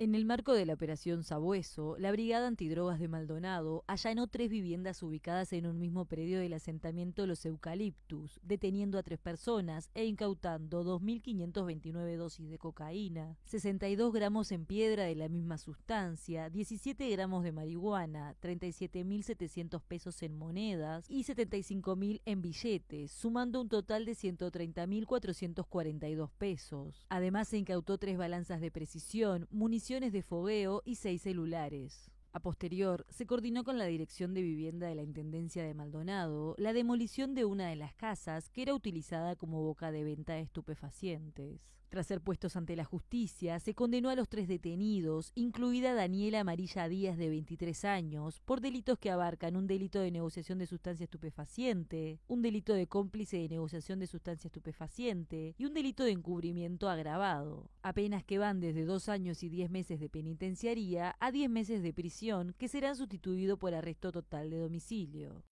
En el marco de la operación Sabueso, la Brigada Antidrogas de Maldonado allanó tres viviendas ubicadas en un mismo predio del asentamiento Los Eucaliptus, deteniendo a tres personas e incautando 2.529 dosis de cocaína, 62 gramos en piedra de la misma sustancia, 17 gramos de marihuana, 37.700 pesos en monedas y 75.000 en billetes, sumando un total de 130.442 pesos. Además, se incautó tres balanzas de precisión, munición de fogueo y seis celulares. A posterior, se coordinó con la Dirección de Vivienda de la Intendencia de Maldonado la demolición de una de las casas que era utilizada como boca de venta de estupefacientes. Tras ser puestos ante la justicia, se condenó a los tres detenidos, incluida Daniela Amarilla Díaz de 23 años, por delitos que abarcan un delito de negociación de sustancia estupefaciente, un delito de cómplice de negociación de sustancia estupefaciente y un delito de encubrimiento agravado, apenas que van desde dos años y diez meses de penitenciaría a diez meses de prisión que serán sustituido por arresto total de domicilio.